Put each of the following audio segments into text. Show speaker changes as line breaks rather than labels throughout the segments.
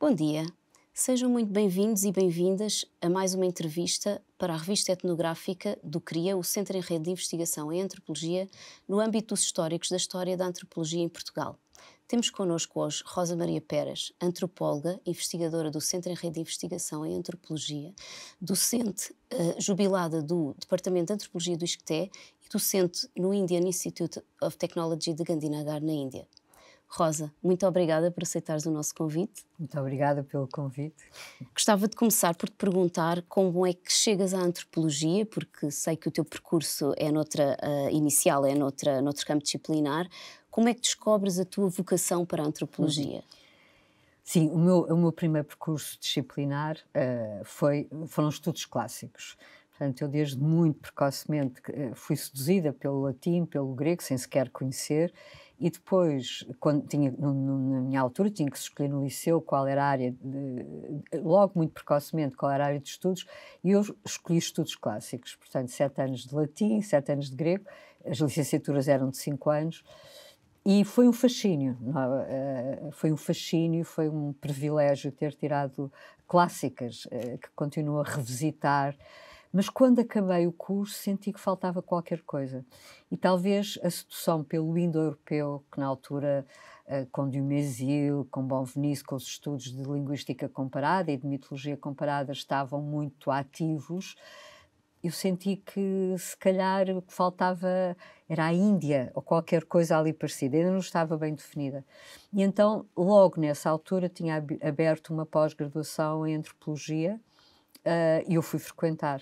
Bom dia. Sejam muito bem-vindos e bem-vindas a mais uma entrevista para a revista etnográfica do CRIA, o Centro em Rede de Investigação em Antropologia, no âmbito dos históricos da história da antropologia em Portugal. Temos connosco hoje Rosa Maria Peras, antropóloga, investigadora do Centro em Rede de Investigação em Antropologia, docente uh, jubilada do Departamento de Antropologia do ISCTE e docente no Indian Institute of Technology de Gandhinagar, na Índia. Rosa, muito obrigada por aceitares o nosso convite. Muito obrigada pelo convite. Gostava de começar por te perguntar como é que chegas à antropologia, porque sei que o teu percurso é noutra, uh, inicial é noutra, noutro campo disciplinar. Como é que descobres a tua vocação para a antropologia? Uhum.
Sim, o meu, o meu primeiro percurso disciplinar uh, foi, foram estudos clássicos. Portanto, eu desde muito precocemente eh, fui seduzida pelo latim, pelo grego, sem sequer conhecer, e depois, quando tinha, no, no, na minha altura, tinha que escolher no liceu qual era a área, de, logo muito precocemente, qual era a área de estudos, e eu escolhi estudos clássicos. Portanto, sete anos de latim, sete anos de grego, as licenciaturas eram de cinco anos, e foi um fascínio, não, é? eh, foi um fascínio, foi um privilégio ter tirado clássicas, eh, que continuo a revisitar. Mas quando acabei o curso, senti que faltava qualquer coisa. E talvez a sedução pelo indo-europeu, que na altura, eh, com Dumézil, com Bonvenice, com os estudos de linguística comparada e de mitologia comparada, estavam muito ativos, eu senti que se calhar o que faltava era a Índia ou qualquer coisa ali parecida, ainda não estava bem definida. E então, logo nessa altura, tinha aberto uma pós-graduação em antropologia ah, e uh, eu fui frequentar.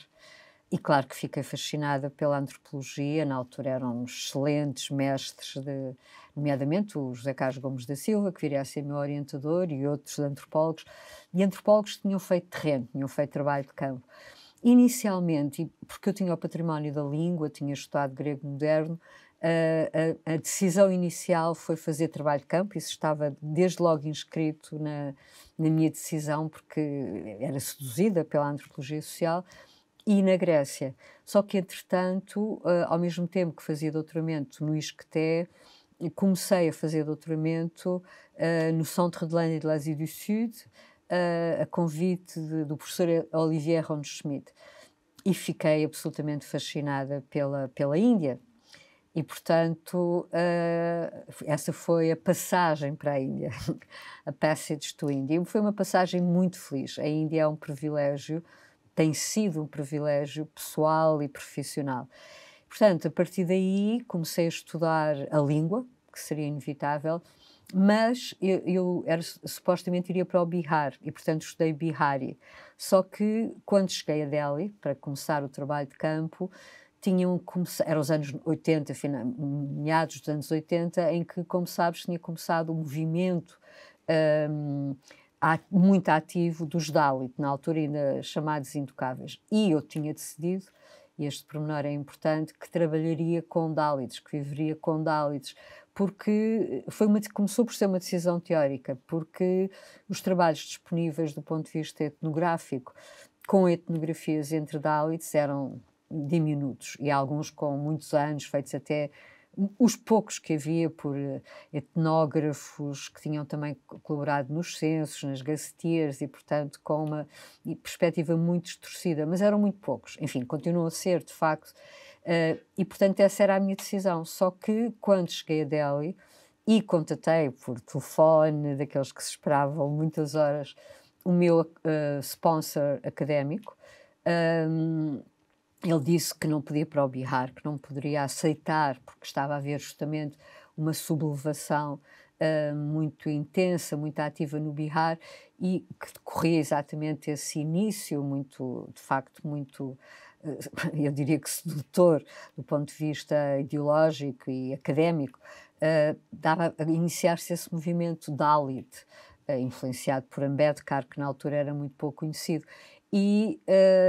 E claro que fiquei fascinada pela antropologia, na altura eram excelentes mestres, de, nomeadamente o José Carlos Gomes da Silva, que viria a ser meu orientador, e outros antropólogos. E antropólogos tinham feito terreno, tinham feito trabalho de campo. Inicialmente, porque eu tinha o património da língua, tinha estudado grego moderno, a, a, decisão inicial foi fazer trabalho de campo, isso estava desde logo inscrito na, na minha decisão, porque era seduzida pela antropologia social, e na Grécia. Só que, entretanto, uh, ao mesmo tempo que fazia doutoramento no Isqueté, comecei a fazer doutoramento uh, no Centre de l'Inde de l'Asie do Sud, a convite de, do professor Olivier Ron Schmidt. E fiquei absolutamente fascinada pela, pela Índia, e, portanto, uh, essa foi a passagem para a Índia, a passage to India. Foi uma passagem muito feliz. A Índia é um privilégio, tem sido um privilégio pessoal e profissional. Portanto, a partir daí comecei a estudar a língua, que seria inevitável, mas eu, eu era, supostamente iria para o Bihar e, portanto, estudei Bihari. Só que quando cheguei a Delhi para começar o trabalho de campo, tinham eram os anos 80, final, meados dos anos 80, em que, como sabes, tinha começado o um movimento um, muito ativo dos Dalit, na altura ainda chamados Intocáveis. E eu tinha decidido, e este pormenor é importante, que trabalharia com Dalits, que viveria com Dalits, porque foi uma, começou por ser uma decisão teórica, porque os trabalhos disponíveis do ponto de vista etnográfico com etnografias entre Dalits eram diminutos e alguns com muitos anos, feitos até os poucos que havia por eh, etnógrafos que tinham também colaborado nos censos, nas gazetias e, portanto, com uma perspectiva muito distorcida, mas eram muito poucos. Enfim, continuam a ser, de facto, uh, e, portanto, essa era a minha decisão. Só que, quando cheguei a Delhi e contatei por telefone, daqueles que se esperavam muitas horas, o meu uh, sponsor académico, ehm, ele disse que não podia para Bihar, que não poderia aceitar, porque estava a haver justamente uma sublevação uh, muito intensa, muito ativa no Bihar e que decorria exatamente esse início muito, de facto, muito uh, eu diria que sedutor do ponto de vista ideológico e académico, uh, dava a iniciar-se esse movimento Dalit, influenciado por Ambedkar, que na altura era muito pouco conhecido, e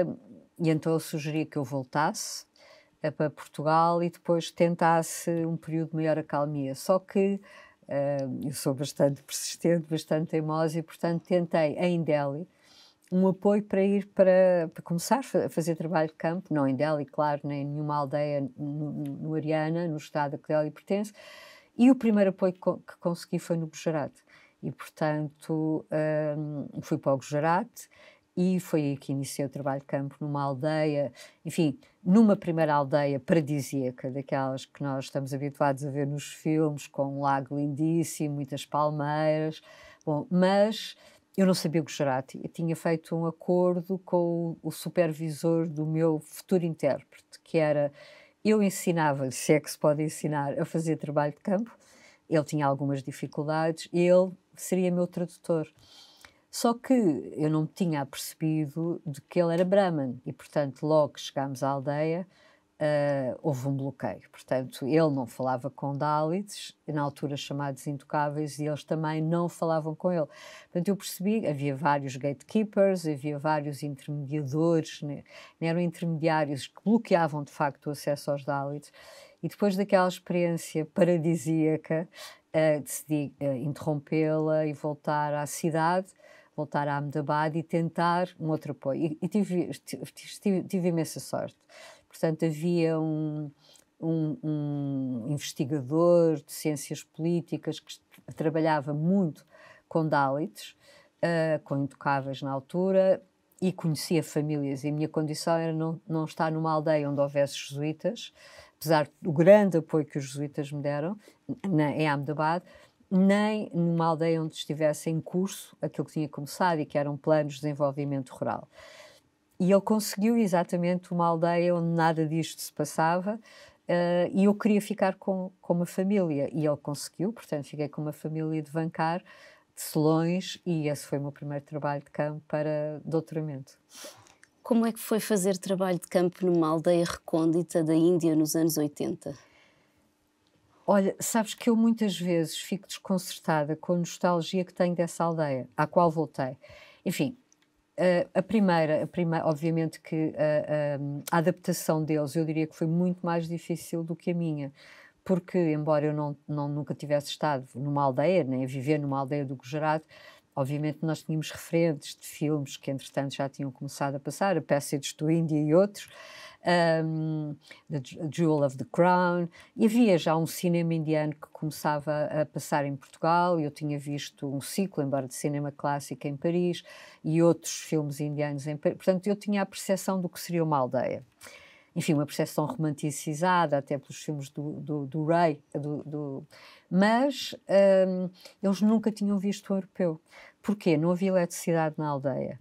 uh, e então eu sugeri que eu voltasse eh, para Portugal e depois tentasse um período de maior acalmia. Só que uh, eu sou bastante persistente, bastante teimosa e, portanto, tentei em Delhi um apoio para ir para, para, começar a fazer trabalho de campo, não em Delhi, claro, nem em nenhuma aldeia no, no Ariana, no estado a que Delhi pertence. E o primeiro apoio que, consegui foi no Gujarat. E, portanto, um, eh, fui para o Gujarat e foi aí que iniciei o trabalho de campo numa aldeia, enfim, numa primeira aldeia paradisíaca, daquelas que nós estamos habituados a ver nos filmes, com um lago lindíssimo, muitas palmeiras. Bom, mas eu não sabia Gujarati, eu tinha feito um acordo com o supervisor do meu futuro intérprete, que era eu ensinava-lhe, se é que se pode ensinar, a fazer trabalho de campo. Ele tinha algumas dificuldades, ele seria meu tradutor. Só que eu não tinha percebido de que ele era Brahman e, portanto, logo que chegámos à aldeia, uh, houve um bloqueio. Portanto, ele não falava com Dalits, na altura chamados intocáveis, e eles também não falavam com ele. Portanto, eu percebi, havia vários gatekeepers, havia vários intermediadores, né? né eram intermediários que bloqueavam, de facto, o acesso aos Dalits. E depois daquela experiência paradisíaca, uh, decidi uh, interrompê-la e voltar à cidade voltar a Ahmedabad e tentar um outro apoio. E, tive, tive, tive, imensa sorte. Portanto, havia um, um, um investigador de ciências políticas que trabalhava muito com Dalits, uh, com intocáveis na altura, e conhecia famílias. E a minha condição era não, não estar numa aldeia onde houvesse jesuítas, apesar do grande apoio que os jesuítas me deram na, em Ahmedabad, nem numa aldeia onde estivesse em curso aquilo que tinha começado e que eram planos de desenvolvimento rural. E ele conseguiu exatamente uma aldeia onde nada disto se passava, Uh, e eu queria ficar com, com uma família e ele conseguiu, portanto fiquei com uma família de Vancar, de Selões e esse foi o meu primeiro trabalho de campo para doutoramento.
Como é que foi fazer trabalho de campo numa aldeia recôndita da Índia nos anos 80? Olha, sabes que eu muitas vezes fico desconcertada com a
nostalgia que tenho dessa aldeia, à qual voltei. Enfim, eh, a primeira, a primeira, obviamente que a, eh, eh, a, adaptação deles, eu diria que foi muito mais difícil do que a minha, porque embora eu não, não nunca tivesse estado numa aldeia, nem a viver numa aldeia do Gujarat, obviamente nós tínhamos referentes de filmes que entretanto já tinham começado a passar, a de do Índia e outros um, The Jewel of the Crown, e havia já um cinema indiano que começava a passar em Portugal, eu tinha visto um ciclo, embora de cinema clássico, em Paris, e outros filmes indianos em Paris, portanto eu tinha a percepção do que seria uma aldeia. Enfim, uma percepção romanticizada até pelos filmes do, do, do Ray, do, do... mas um, eles nunca tinham visto o europeu. Porquê? Não havia eletricidade na aldeia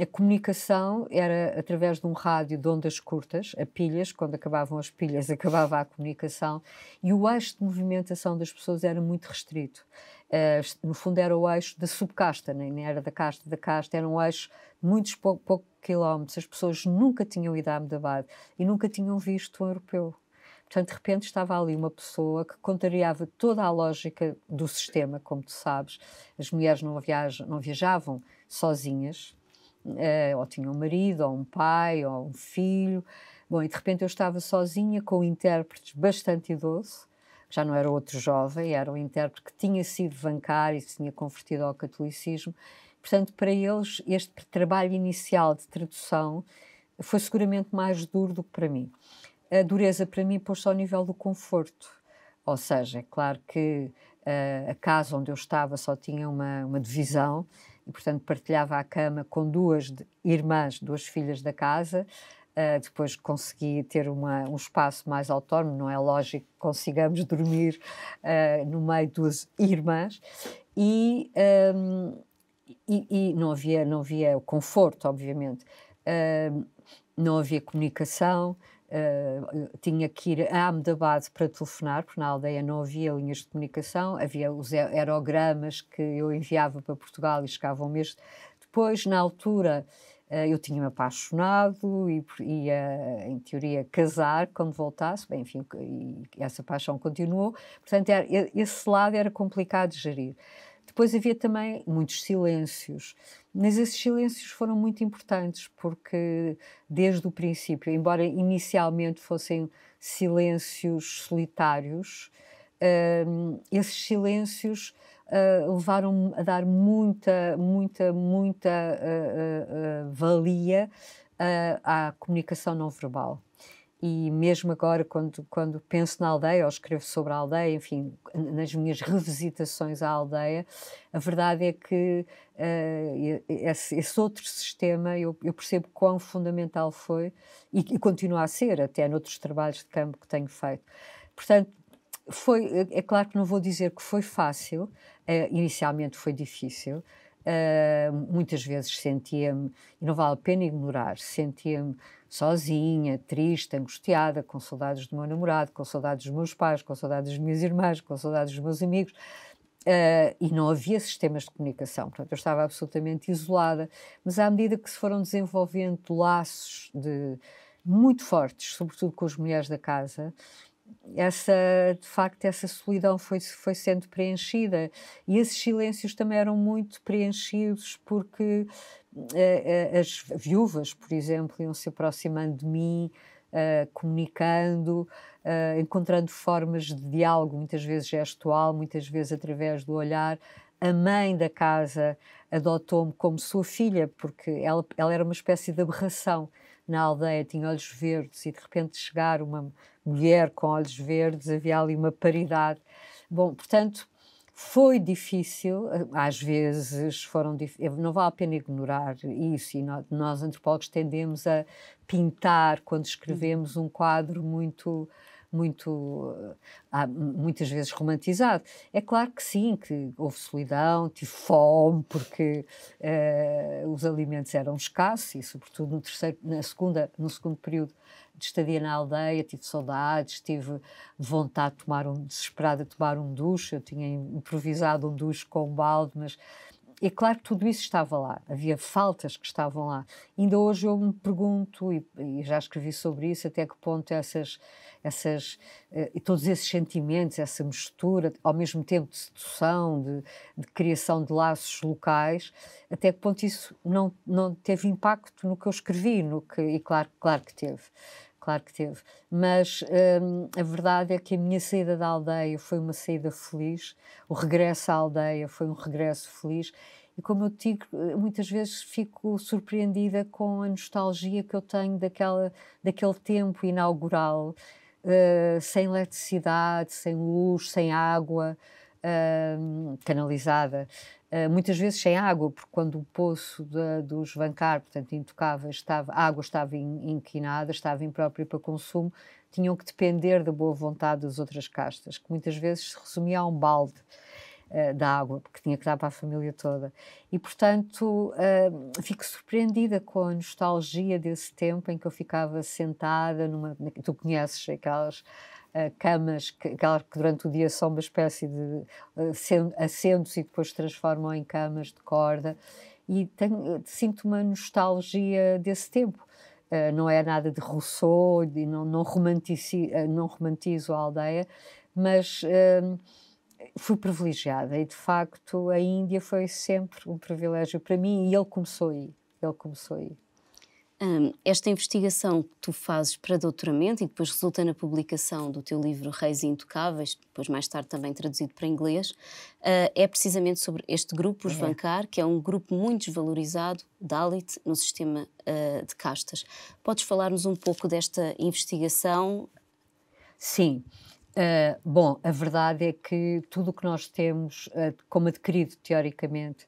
a comunicação era através de um rádio de ondas curtas, a pilhas, quando acabavam as pilhas acabava a comunicação, e o eixo de movimentação das pessoas era muito restrito. Uh, no fundo era o eixo da subcasta, nem era da casta da casta, era um eixo de muitos pou, poucos quilómetros. As pessoas nunca tinham ido à Ahmedabad e nunca tinham visto um europeu. Portanto, de repente estava ali uma pessoa que contrariava toda a lógica do sistema, como tu sabes. As mulheres não, não viajavam sozinhas, uh, ou tinha um marido, ou um pai, ou um filho. Bom, e de repente eu estava sozinha com um intérprete bastante idoso, já não era outro jovem, era um intérprete que tinha sido bancário e se tinha convertido ao catolicismo. Portanto, para eles, este trabalho inicial de tradução foi seguramente mais duro do que para mim. A dureza para mim pôs-se ao nível do conforto. Ou seja, é claro que uh, a casa onde eu estava só tinha uma, uma divisão, e, portanto, partilhava a cama com duas irmãs, duas filhas da casa. Uh, depois consegui ter uma, um espaço mais autónomo, não é lógico que consigamos dormir uh, no meio duas irmãs. E, um, e, e, não, havia, não havia conforto, obviamente. Uh, não havia comunicação, Uh, tinha que ir a Amdabad para telefonar, porque na aldeia não havia linhas de comunicação, havia os aerogramas que eu enviava para Portugal e chegavam mesmo. Depois, na altura, uh, eu tinha-me apaixonado e ia, ah, em teoria, casar quando voltasse, bem, enfim, e essa paixão continuou. Portanto, era, esse lado era complicado de gerir. Depois havia também muitos silêncios, mas esses silêncios foram muito importantes porque, desde o princípio, embora inicialmente fossem silêncios solitários, hum, esses silêncios uh, ah, levaram a dar muita, muita, muita uh, uh, valia à comunicação não verbal e mesmo agora quando quando penso na aldeia ou escrevo sobre a aldeia enfim nas minhas revisitações à aldeia a verdade é que uh, esse, esse, outro sistema eu, eu, percebo quão fundamental foi e, e continua a ser até noutros trabalhos de campo que tenho feito portanto foi é, é claro que não vou dizer que foi fácil uh, inicialmente foi difícil uh, muitas vezes sentia-me e não vale a pena ignorar sentia-me sozinha, triste, angustiada, com saudades do meu namorado, com saudades dos meus pais, com saudades das minhas irmãs, com saudades dos meus amigos. Uh, e não havia sistemas de comunicação, portanto eu estava absolutamente isolada, mas à medida que se foram desenvolvendo laços de, muito fortes, sobretudo com as mulheres da casa, essa de facto essa solidão foi foi sendo preenchida e esses silêncios também eram muito preenchidos porque uh, as viúvas por exemplo iam se aproximando de mim uh, comunicando uh, encontrando formas de diálogo muitas vezes gestual muitas vezes através do olhar a mãe da casa adotou-me como sua filha porque ela ela era uma espécie de aberração na aldeia tinha olhos verdes e de repente chegar uma mulher com olhos verdes, havia ali uma paridade. Bom, portanto, foi difícil, eh, às vezes foram não vale a pena ignorar isso, e nós, antropólogos tendemos a pintar quando escrevemos uhum. um quadro muito muito, ah, ah, muitas vezes romantizado. É claro que sim, que houve solidão, tive fome, porque uh, os alimentos eram escassos e, sobretudo, no, terceiro, na segunda, no segundo período de estadia na aldeia, tive saudades, tive vontade de tomar um, desesperada de tomar um duche. Eu tinha improvisado um duche com um balde, mas é claro que tudo isso estava lá, havia faltas que estavam lá. Ainda hoje eu me pergunto, e, e já escrevi sobre isso, até que ponto essas, essas, eh, e todos esses sentimentos, essa mistura, ao mesmo tempo de sedução, de, de, criação de laços locais, até que ponto isso não, não teve impacto no que eu escrevi, no que, e claro, claro que teve claro que teve. Mas hum, a verdade é que a minha saída da aldeia foi uma saída feliz, o regresso à aldeia foi um regresso feliz. E como eu digo, muitas vezes fico surpreendida com a nostalgia que eu tenho daquela, daquele tempo inaugural, uh, sem eletricidade, sem luz, sem água uh, canalizada. Ah, muitas vezes sem água, porque quando o poço da, dos Vancar, portanto intocáveis, estava, a água estava inquinada, estava imprópria para consumo, tinham que depender da boa vontade das outras castas, que muitas vezes se resumia a um balde ah, da água, porque tinha que dar para a família toda. E, portanto, uh, fico surpreendida com a nostalgia desse tempo em que eu ficava sentada numa... Tu conheces aquelas eh, camas que, que durante o dia são uma espécie de eh, assentos e depois transformam em camas de corda. E tenho, sinto uma nostalgia desse tempo. Eh, não é nada de Rousseau, de, não, não, romantici, não romantizo a aldeia, mas ehm, fui privilegiada e de facto a Índia
foi sempre um privilégio para mim e ele começou aí. Ele começou aí. Um, esta investigação que tu fazes para doutoramento e depois resulta na publicação do teu livro Reis Intocáveis, depois mais tarde também traduzido para inglês, uh, é precisamente sobre este grupo, os é. que é um grupo muito desvalorizado, Dalit, no sistema uh, de castas. Podes falar-nos um pouco desta investigação? Sim.
Uh, bom, a verdade é que tudo o que nós temos como adquirido teoricamente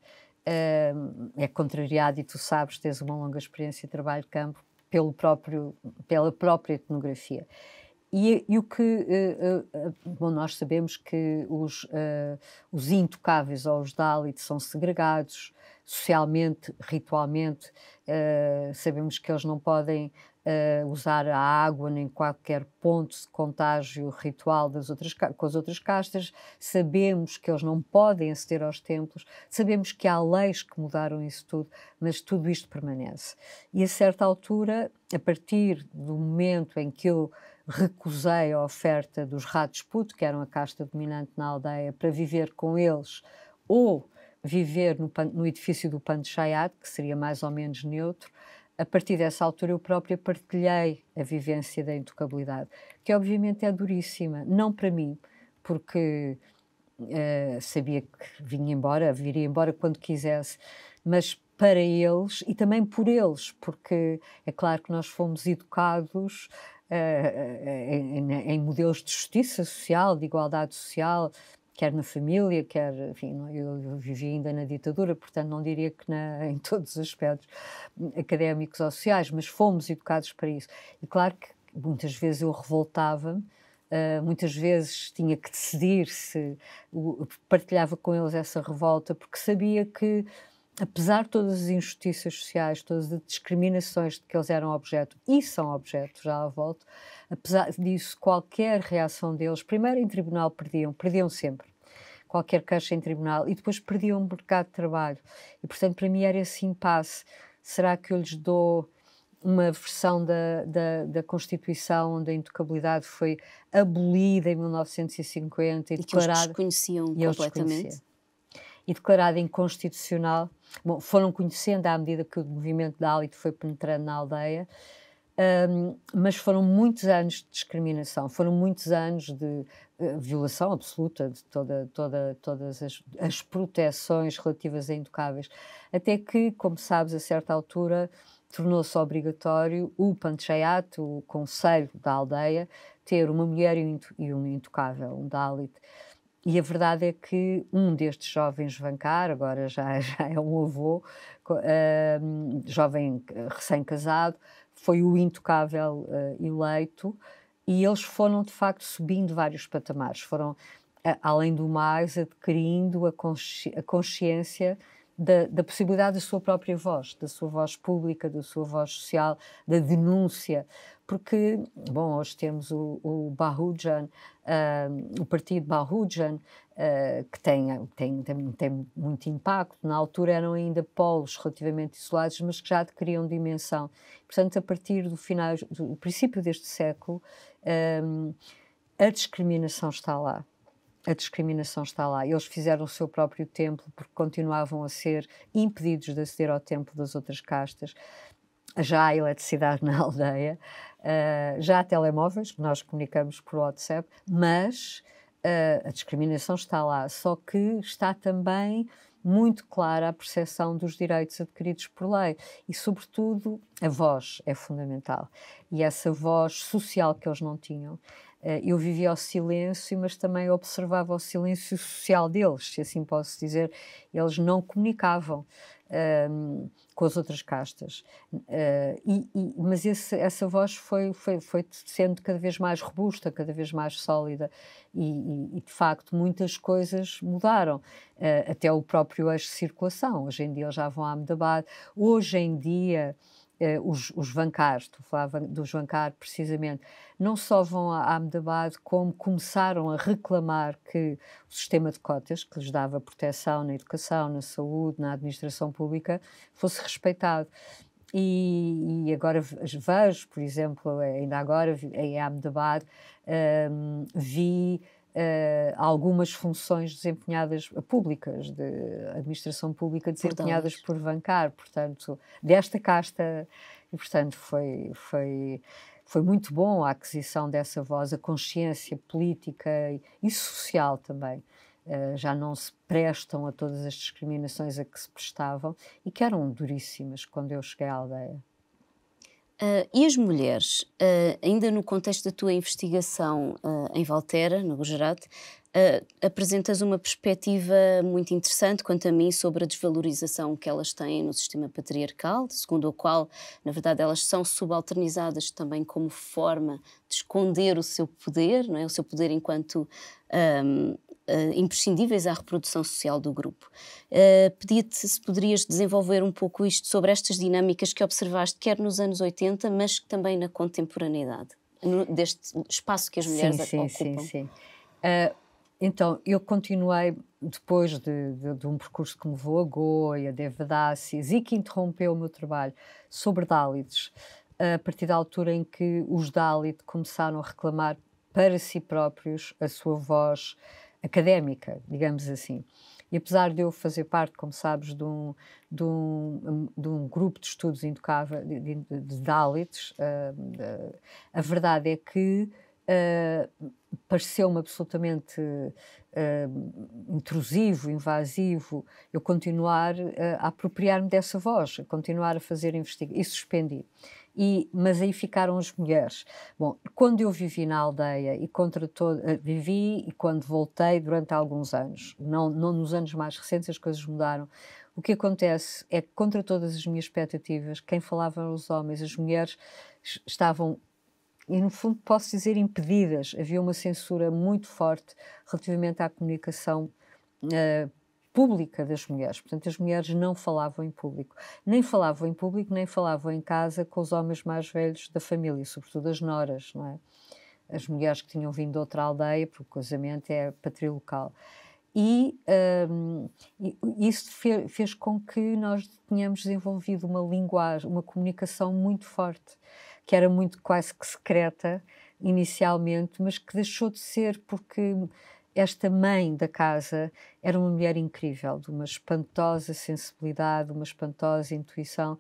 é contrariado e tu sabes, tens uma longa experiência de trabalho de campo pelo próprio, pela própria etnografia. E, e o que, eh, eh, bom, nós sabemos que os, eh, os intocáveis ou os dálites são segregados socialmente, ritualmente, sabemos que eles não podem uh, usar a água em qualquer ponto de contágio ritual das outras, com as outras castas, sabemos que eles não podem aceder aos templos, sabemos que há leis que mudaram isso tudo, mas tudo isto permanece. E a certa altura, a partir do momento em que eu recusei a oferta dos ratos puto, que eram a casta dominante na aldeia, para viver com eles ou viver no, no edifício do Panchayat, que seria mais ou menos neutro, a partir dessa altura eu própria partilhei a vivência da intocabilidade, que obviamente é duríssima, não para mim, porque uh, sabia que vinha embora, viria embora quando quisesse, mas para eles e também por eles, porque é claro que nós fomos educados uh, em, em, modelos de justiça social, de igualdade social, quer na família, quer, enfim, eu, vivi ainda na ditadura, portanto não diria que na, em todos os aspectos académicos ou sociais, mas fomos educados para isso. E claro que muitas vezes eu revoltava-me, uh, muitas vezes tinha que decidir se partilhava com eles essa revolta, porque sabia que apesar de todas as injustiças sociais, todas as discriminações de que eles eram objeto e são objeto, já à volta, apesar disso, qualquer reação deles, primeiro em tribunal perdiam, perdiam sempre. Qualquer caixa em tribunal e depois perdiam o mercado de trabalho. E, portanto, para mim era esse impasse. Será que eu lhes dou uma versão da, da, da, Constituição onde a intocabilidade foi abolida em 1950 e, e declarada. e eles completamente. e declarada inconstitucional. Bom, foram conhecendo à medida que o movimento da Alito foi penetrando na aldeia. Um, mas foram muitos anos de discriminação, foram muitos anos de uh, violação absoluta de toda, toda, todas as, as, proteções relativas a indocáveis, até que, como sabes, a certa altura tornou-se obrigatório o panchayat, o conselho da aldeia, ter uma mulher e um intocável, um dalit. E a verdade é que um destes jovens Vancar, agora já, já é um avô, jovem eh, recém-casado, foi o intocável uh, eleito, e eles foram de facto subindo vários patamares, foram, eh, além do mais, adquirindo a, consci a consciência da, da, possibilidade da sua própria voz, da sua voz pública, da sua voz social, da denúncia. Porque, bom, hoje temos o, o Bahujan, uh, o partido Bahujan, uh, que tem, tem, tem, tem, muito impacto. Na altura eram ainda polos relativamente isolados, mas que já adquiriam dimensão. Portanto, a partir do, final, do princípio deste século, ah, a discriminação está lá a discriminação está lá. Eles fizeram o seu próprio templo porque continuavam a ser impedidos de aceder ao templo das outras castas. Já há eletricidade na aldeia, uh, já há telemóveis, que nós comunicamos por WhatsApp, mas uh, a discriminação está lá. Só que está também muito clara a percepção dos direitos adquiridos por lei e, sobretudo, a voz é fundamental. E essa voz social que eles não tinham. Eh, eu vivia o silêncio, mas também observava o silêncio social deles, se assim posso dizer. Eles não comunicavam ehm, com as outras castas. Uh, e, e, mas esse, essa voz foi, foi, foi, sendo cada vez mais robusta, cada vez mais sólida, e, e de facto muitas coisas mudaram. Uh, até o próprio eixo de circulação. Hoje em dia eles já vão à Medabad. Hoje em dia eh, os, os tu falava dos Vancar precisamente, não só vão à Ahmedabad, como começaram a reclamar que o sistema de cotas, que lhes dava proteção na educação, na saúde, na administração pública, fosse respeitado. E, e, agora vejo, por exemplo, eh, ainda agora em Ahmedabad, um, ehm, vi uh, algumas funções desempenhadas eh, públicas, de administração pública desempenhadas por Vancar, portanto, desta casta, e portanto foi, foi, foi muito bom a aquisição dessa voz, a consciência política e social também. Uh, já não se prestam a todas as discriminações
a que se prestavam e que eram duríssimas quando eu cheguei à aldeia. Uh, e as mulheres, uh, ainda no contexto da tua investigação uh, em Valtera no Gujarat, apresentas uma perspectiva muito interessante quanto a mim sobre a desvalorização que elas têm no sistema patriarcal, segundo o qual, na verdade, elas são subalternizadas também como forma de esconder o seu poder, não é? o seu poder enquanto um, uh, imprescindíveis à reprodução social do grupo. Uh, Pedia-te se poderias desenvolver um pouco isto sobre estas dinâmicas que observaste, quer nos anos 80, mas também na contemporaneidade, no, deste espaço que as mulheres sim, sim, ocupam. Sim,
sim, uh, eh, então, eu continuei depois de, de, de, um percurso que me levou a Goia, a Evadácias e que interrompeu o meu trabalho sobre Dálides, a partir da altura em que os Dálides começaram a reclamar para si próprios a sua voz académica, digamos assim. E apesar de eu fazer parte, como sabes, de um, de um, de um grupo de estudos indocável, de, de, de Dalits, uh, uh, a verdade é que uh, pareceu-me absolutamente ah, intrusivo, invasivo, eu continuar a apropriar-me dessa voz, continuar a fazer investigação. E suspendi e, mas aí ficaram as mulheres. Bom, quando eu vivi na aldeia e contra todo, eh, vivi e quando voltei durante alguns anos, não, não nos anos mais recentes as coisas mudaram. O que acontece é que contra todas as minhas expectativas, quem falava eram os homens, as mulheres estavam e no fundo posso dizer impedidas. Havia uma censura muito forte relativamente à comunicação uh, pública das mulheres. Portanto, as mulheres não falavam em público. Nem falavam em público, nem falavam em casa com os homens mais velhos da família, sobretudo as noras, não é? As mulheres que tinham vindo de outra aldeia, porque o casamento é patrilocal. E um, isso fez com que nós tenhamos desenvolvido uma linguagem, uma comunicação muito forte, que era muito quase que secreta inicialmente, mas que deixou de ser porque esta mãe da casa era uma mulher incrível, de uma espantosa sensibilidade, uma espantosa intuição.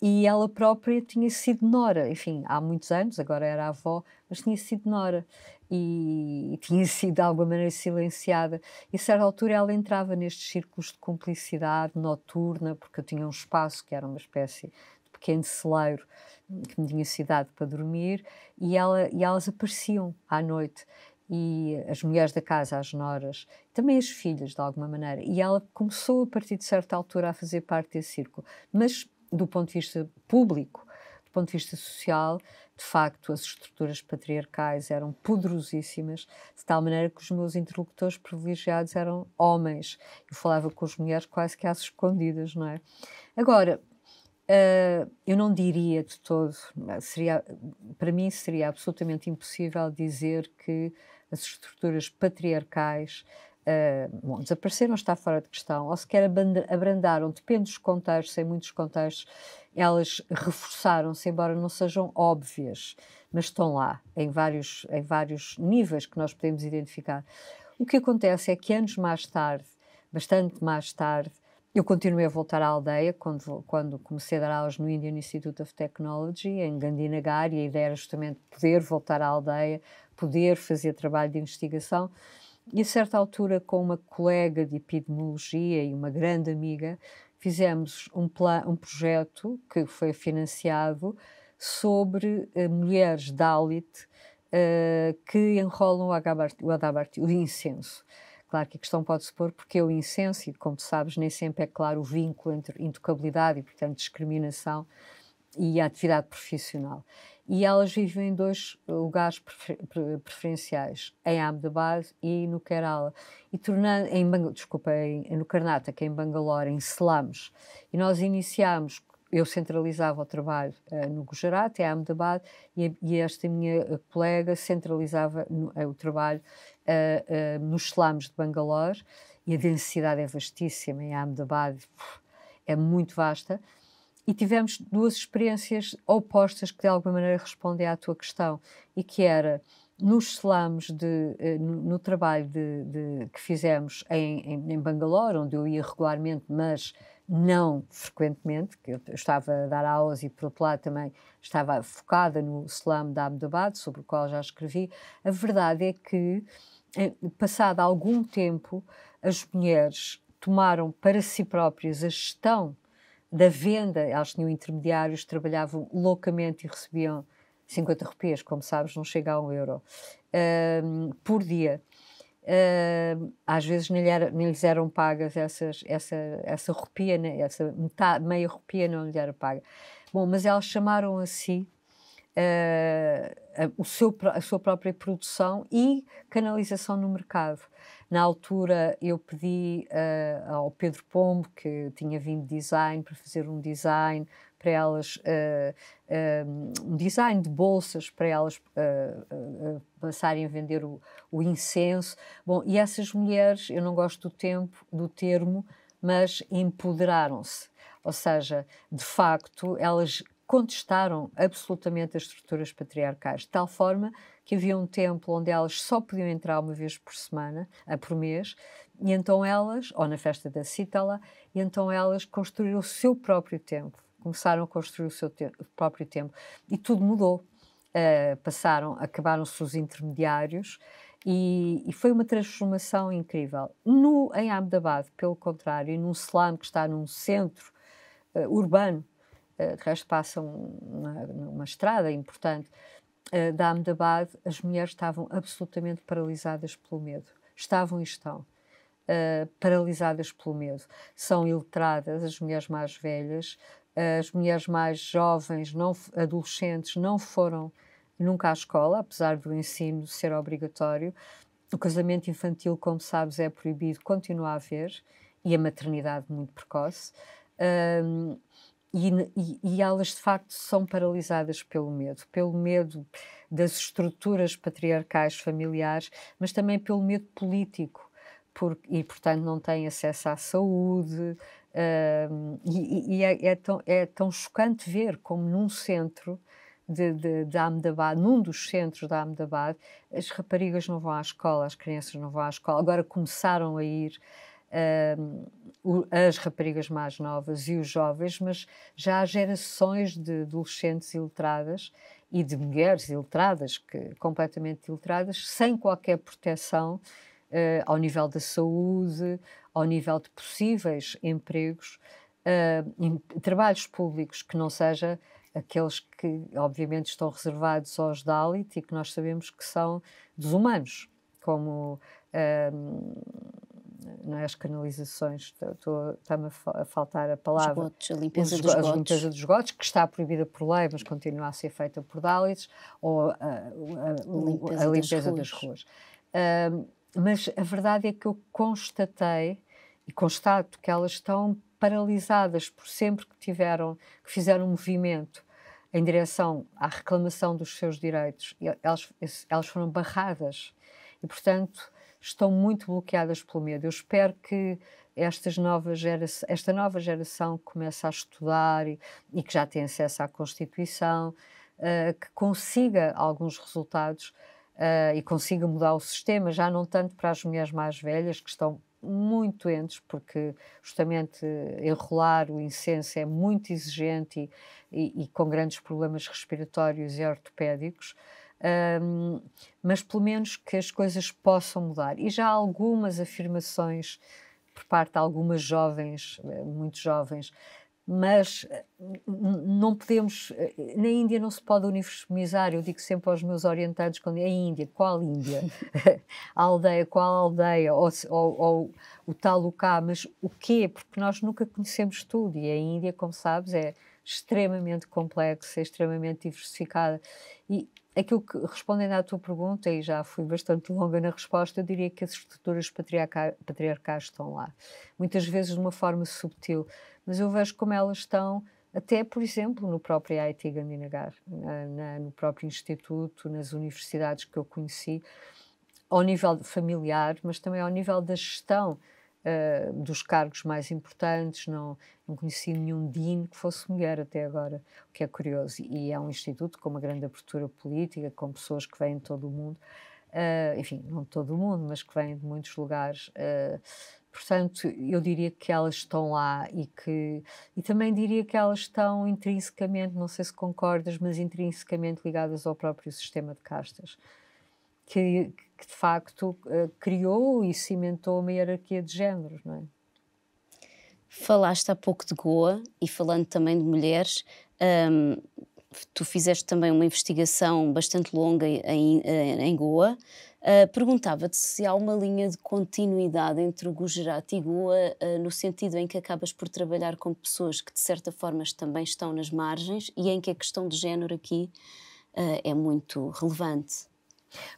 E ela própria tinha sido Nora, enfim, há muitos anos, agora era avó, mas tinha sido Nora. E, tinha sido de alguma maneira silenciada. E a certa altura ela entrava nestes círculos de cumplicidade noturna, porque eu tinha um espaço que era uma espécie de pequeno celeiro hum, que me tinha cidade para dormir e, ela, e elas apareciam à noite e as mulheres da casa, as noras, também as filhas, de alguma maneira. E ela começou, a partir de certa altura, a fazer parte desse círculo. Mas, do ponto de vista público, do ponto de vista social, de facto, as estruturas patriarcais eram poderosíssimas, de tal maneira que os meus interlocutores privilegiados eram homens. Eu falava com as mulheres quase que às escondidas, não é? Agora, Uh, eu não diria de todo, seria, para mim seria absolutamente impossível dizer que as estruturas patriarcais uh, bom, desapareceram, está fora de questão, ou sequer abrandaram, depende dos contextos, em muitos contextos elas reforçaram-se, embora não sejam óbvias, mas estão lá, em vários, em vários níveis que nós podemos identificar. O que acontece é que anos mais tarde, bastante mais tarde, eu continuei a voltar à aldeia quando, quando comecei a dar aulas no Indian Institute of Technology, em Gandhinagar, e a ideia era justamente poder voltar à aldeia, poder fazer trabalho de investigação. E a certa altura, com uma colega de epidemiologia e uma grande amiga, fizemos um, um projeto que foi financiado sobre uh, mulheres Dalit uh, que enrolam o, agabarti, o adabarti, o incenso. Claro que a questão pode-se pôr porque é o incenso, e como tu sabes, nem sempre é claro o vínculo entre intocabilidade e, portanto, discriminação e a atividade profissional. E elas vivem em dois lugares preferenciais, em Ahmedabad e no Kerala, e tornando, em, desculpa, em, no Karnataka, em Bangalore, em slums. E nós iniciámos eu centralizava o trabalho uh, no Gujarat, em Ahmedabad, e, e, esta minha eh, colega centralizava no, uh, o trabalho uh, nos slums de Bangalore, e a densidade é vastíssima em Ahmedabad, é muito vasta, e tivemos duas experiências opostas que de alguma maneira respondem à tua questão e que era nos slums de, eh, no trabalho de, de, que fizemos em, em, em, Bangalore, onde eu ia regularmente, mas não frequentemente, que eu estava a dar aulas e por outro lado também estava focada no slum da Ahmedabad, sobre o qual já escrevi, a verdade é que, eh, passado algum tempo, as mulheres tomaram para si próprias a gestão da venda, elas tinham intermediários, trabalhavam loucamente e recebiam 50 rupias, como sabes, não chega a um euro, uh, por dia. Uh, às vezes nem, era, nem, lhes eram pagas essas, essa, essa rupia, né, essa metade, meia rupia não lhes era paga. Bom, mas elas chamaram a si uh, o seu, a sua própria produção e canalização no mercado. Na altura eu pedi uh, ao Pedro Pombo, que tinha vindo design, para fazer um design para elas, uh, um design de bolsas para elas passarem a vender o, o incenso. Bom, e essas mulheres, eu não gosto do, tempo, do termo, mas empoderaram-se. Ou seja, de facto, elas contestaram absolutamente as estruturas patriarcais, de tal forma que havia um templo onde elas só podiam entrar uma vez por semana, por mês, e então elas, ou na festa da Cítala, e então elas construíram o seu próprio templo, começaram a construir o seu te próprio templo, e tudo mudou. Uh, passaram, acabaram-se os intermediários e, e, foi uma transformação incrível. No, em Ahmedabad, pelo contrário, num slum que está num centro uh, urbano eh, de resto passa uma, uma estrada importante eh, da Ahmedabad, as mulheres estavam absolutamente paralisadas pelo medo. Estavam e estão. Uh, paralisadas pelo medo. São iletradas, as mulheres mais velhas, uh, as mulheres mais jovens, não adolescentes, não foram nunca à escola, apesar do ensino ser obrigatório. O casamento infantil, como sabes, é proibido, continua a haver, e a maternidade muito precoce. Uh, e, e, elas de facto são paralisadas pelo medo, pelo medo das estruturas patriarcais familiares, mas também pelo medo político, e portanto não têm acesso à saúde. Uh, e, e é, é, tão, é tão chocante ver como num centro de, de, de Ahmedabad, num dos centros da Ahmedabad, as raparigas não vão à escola, as crianças não vão à escola, agora começaram a ir uh, as raparigas mais novas e os jovens, mas já há gerações de adolescentes iletradas e de mulheres iletradas, que, completamente iletradas, sem qualquer proteção uh, ao nível da saúde, ao nível de possíveis empregos, uh, em, trabalhos públicos que não seja aqueles que obviamente estão reservados aos Dalit e que nós sabemos que são desumanos, como uh, não é? as canalizações, está-me a faltar a palavra. Esgotos, a limpeza dos esgotos. A limpeza dos esgotos, que está proibida por lei, mas continua a ser feita por dálides, ou ah, a, a, limpeza, a limpeza, das, ruas. Das ruas. mas a verdade é que eu constatei e constato que elas estão paralisadas por sempre que tiveram, que fizeram um movimento em direção à reclamação dos seus direitos. Elas, elas foram barradas. E, portanto, estão muito bloqueadas pelo medo. Eu espero que estas novas esta nova geração que começa a estudar e, e que já tem acesso à Constituição, uh, que consiga alguns resultados uh, e consiga mudar o sistema, já não tanto para as mulheres mais velhas, que estão muito doentes, porque justamente enrolar o incenso é muito exigente e, e, e com grandes problemas respiratórios e ortopédicos, um, mas pelo menos que as coisas possam mudar. E já há algumas afirmações por parte de algumas jovens, eh, muito jovens, mas eh, não podemos, eh, na Índia não se pode uniformizar, eu digo sempre aos meus orientados, quando é a Índia, qual Índia? a aldeia, qual aldeia? Ou, ou, ou o tal o cá, mas o quê? Porque nós nunca conhecemos tudo e a Índia, como sabes, é extremamente complexa, é extremamente diversificada e, Aquilo que, respondendo à tua pergunta, e já fui bastante longa na resposta, eu diria que as estruturas patriarca, patriarcais estão lá. Muitas vezes de uma forma subtil, mas eu vejo como elas estão, até, por exemplo, no próprio IT Gandhinagar, na, na, no próprio instituto, nas universidades que eu conheci, ao nível familiar, mas também ao nível da gestão uh, dos cargos mais importantes, não, não conheci nenhum DIN que fosse mulher até agora, o que é curioso. E é um instituto com uma grande abertura política, com pessoas que vêm de todo o mundo, uh, enfim, não de todo o mundo, mas que vêm de muitos lugares. Uh, portanto, eu diria que elas estão lá e que. E também diria que elas estão intrinsecamente, não sei se concordas, mas intrinsecamente ligadas ao próprio sistema de castas. que que de facto eh, criou e cimentou uma hierarquia de géneros, não é?
Falaste há pouco de Goa e falando também de mulheres, hum, tu fizeste também uma investigação bastante longa em, eh, em Goa. Uh, Perguntava-te se há uma linha de continuidade entre o Gujarat e Goa, uh, no sentido em que acabas por trabalhar com pessoas que, de certa forma, também estão nas margens e em que a questão de género aqui uh, é muito relevante.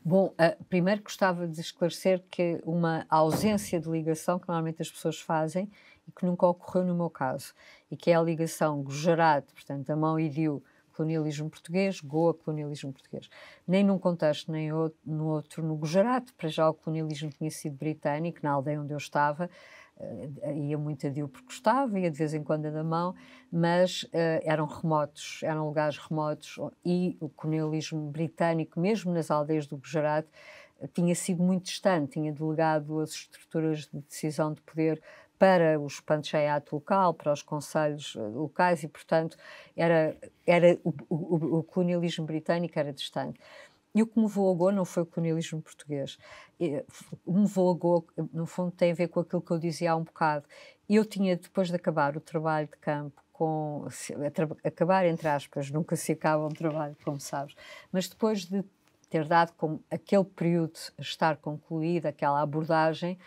Bom, uh, primeiro gostava de
esclarecer que uma ausência de ligação que normalmente as pessoas fazem e que nunca ocorreu no meu caso, e que é a ligação Gujarat, portanto, a mão idil colonialismo português, Goa, colonialismo português. Nem num contexto, nem outro, no outro, no Gujarat, para já o colonialismo tinha sido britânico, na aldeia onde eu estava, eh, eh, ia muito a Dio porque gostava, ia de vez em quando a da mão, mas uh, eram remotos, eram lugares remotos e o colonialismo britânico, mesmo nas aldeias do Gujarat, tinha sido muito distante, tinha delegado as estruturas de decisão de poder para os panchayat local, para os conselhos locais e, portanto, era, era o, o, o colonialismo britânico era distante. E o que me voagou não foi o colonialismo português. O que me voagou, no fundo, tem a ver com aquilo que eu dizia há um bocado. Eu tinha, depois de acabar o trabalho de campo, com acabar entre aspas, nunca se acaba um trabalho, como sabes, mas depois de ter dado com aquele período estar concluída, aquela abordagem,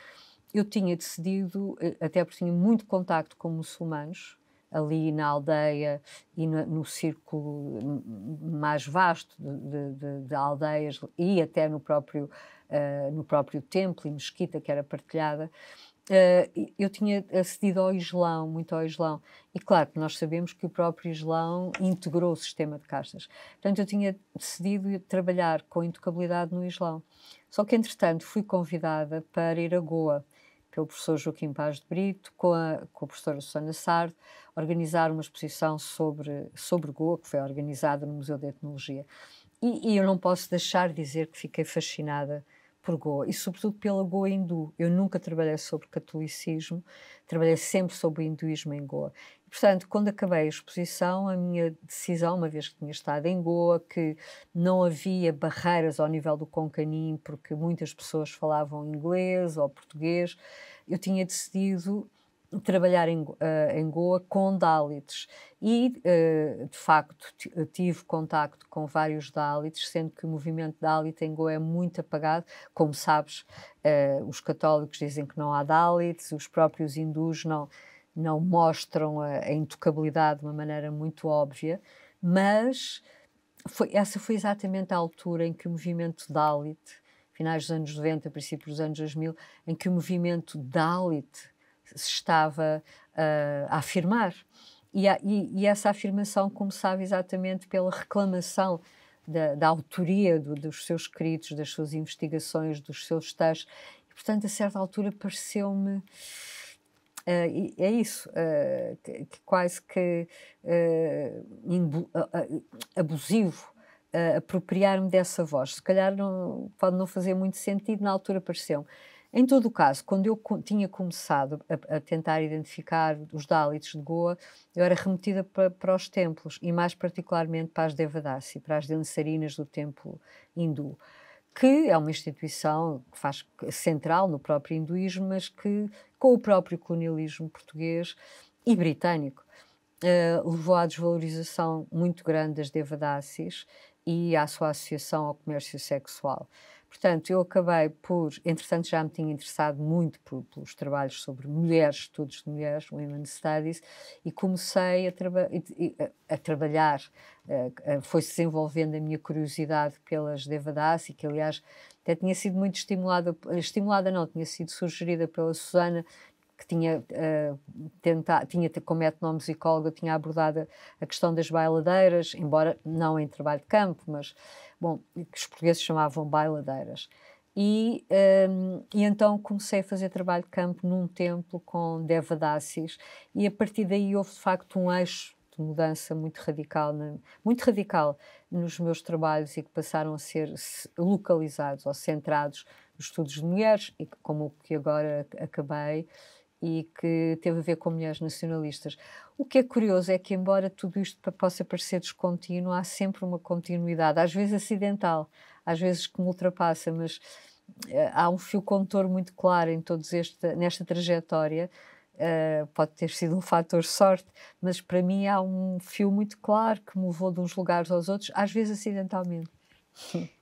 eu tinha decidido, eh, até porque tinha muito contacto com muçulmanos, ali na aldeia e no, no círculo mais vasto de, de, de, aldeias e até no próprio, uh, no próprio templo e mesquita que era partilhada, uh, eu tinha acedido ao Islão, muito ao Islão. E claro que nós sabemos que o próprio Islão integrou o sistema de castas. Portanto, eu tinha decidido trabalhar com intocabilidade no Islão. Só que, entretanto, fui convidada para ir a Goa pelo professor Joaquim Paz de Brito, com a, com a professora Susana Sardo, organizaram uma exposição sobre, sobre Goa, que foi organizada no Museu de Etnologia. E, e, eu não posso deixar de dizer que fiquei fascinada por Goa, e sobretudo pela Goa hindu. Eu nunca trabalhei sobre catolicismo, trabalhei sempre sobre o hinduísmo em Goa. Portanto, quando acabei a exposição, a minha decisão, uma vez que tinha estado em Goa, que não havia barreiras ao nível do Concanim, porque muitas pessoas falavam inglês ou português, eu tinha decidido trabalhar em, uh, em Goa com Dálites e uh, de facto tive contacto com vários Dálites, sendo que o movimento Dálit em Goa é muito apagado, como sabes, uh, os católicos dizem que não há Dálites, os próprios hindus não não mostram a, a intocabilidade de uma maneira muito óbvia, mas foi, essa foi exatamente a altura em que o movimento Dalit, finais dos anos 90, princípios dos anos 2000, em que o movimento Dalit se estava uh, a afirmar. E, a, e, e, essa afirmação começava exatamente pela reclamação da, da autoria do, dos seus escritos, das suas investigações, dos seus textos. E, portanto, a certa altura pareceu-me Uh, é isso, uh, que, que, quase que uh, abusivo apropriar-me dessa voz. Se calhar não, pode não fazer muito sentido, na altura apareceu Em todo o caso, quando eu tinha começado a, a tentar identificar os Dalits de Goa, eu era remetida para, para, os templos, e mais particularmente para as Devadasi, para as dançarinas do templo hindu que é uma instituição que faz central no próprio hinduísmo, mas que com o próprio colonialismo português e britânico uh, levou à desvalorização muito grande das devadasis e à sua associação ao comércio sexual. Portanto, eu acabei por, entretanto, já me tinha interessado muito por, pelos trabalhos sobre mulheres, estudos de mulheres, Women Studies, e comecei a, traba a, a trabalhar, uh, uh, foi-se desenvolvendo a minha curiosidade pelas e que aliás até tinha sido muito estimulada, estimulada não, tinha sido sugerida pela Susana que tinha uh, eh, tentado, tinha como etnomusicóloga, tinha abordado a, questão das bailadeiras, embora não em trabalho de campo, mas, bom, que os portugueses chamavam bailadeiras. E, um, ehm, e então comecei a fazer trabalho de campo num templo com Devadasis e a partir daí houve de facto um eixo de mudança muito radical, muito radical nos meus trabalhos e que passaram a ser localizados ou centrados nos estudos de mulheres e que, como o que agora acabei, e que teve a ver com mulheres nacionalistas. O que é curioso é que, embora tudo isto possa parecer descontínuo, há sempre uma continuidade, às vezes acidental, às vezes que me ultrapassa, mas uh, há um fio condutor muito claro em todos este, nesta trajetória. Uh, pode ter sido um fator sorte, mas para mim há um fio muito claro que me levou de uns lugares aos outros, às vezes acidentalmente.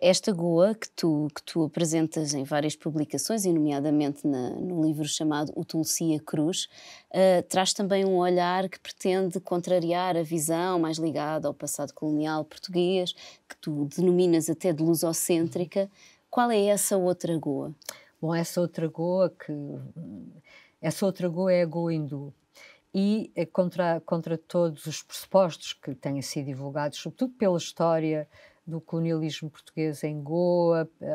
esta Goa que tu, que tu apresentas em várias publicações, e nomeadamente na, no livro chamado O Tulcia Cruz, uh, traz também um olhar que pretende contrariar a visão mais ligada ao passado colonial português, que tu denominas até de lusocêntrica. Qual é essa outra Goa? Bom, essa outra Goa que... Essa outra Goa é a Goa hindu
e eh, contra, contra todos os pressupostos que têm sido divulgados, sobretudo pela história do colonialismo português em Goa, eh,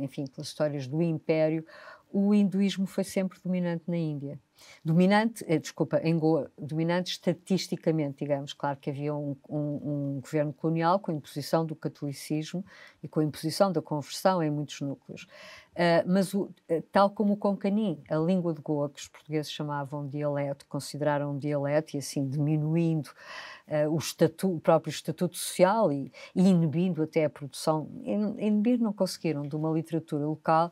enfim, pelas histórias do Império, o hinduísmo foi sempre dominante na Índia. Dominante, eh, desculpa, em Goa, dominante estatisticamente, digamos. Claro que havia um, um, um governo colonial com a imposição do catolicismo e com a imposição da conversão em muitos núcleos. Uh, mas, o, eh, tal como o Concanim, a língua de Goa, que os portugueses chamavam dialeto, consideraram um dialeto e assim diminuindo uh, o, o, próprio estatuto social e, e inibindo até a produção. inibir não conseguiram de uma literatura local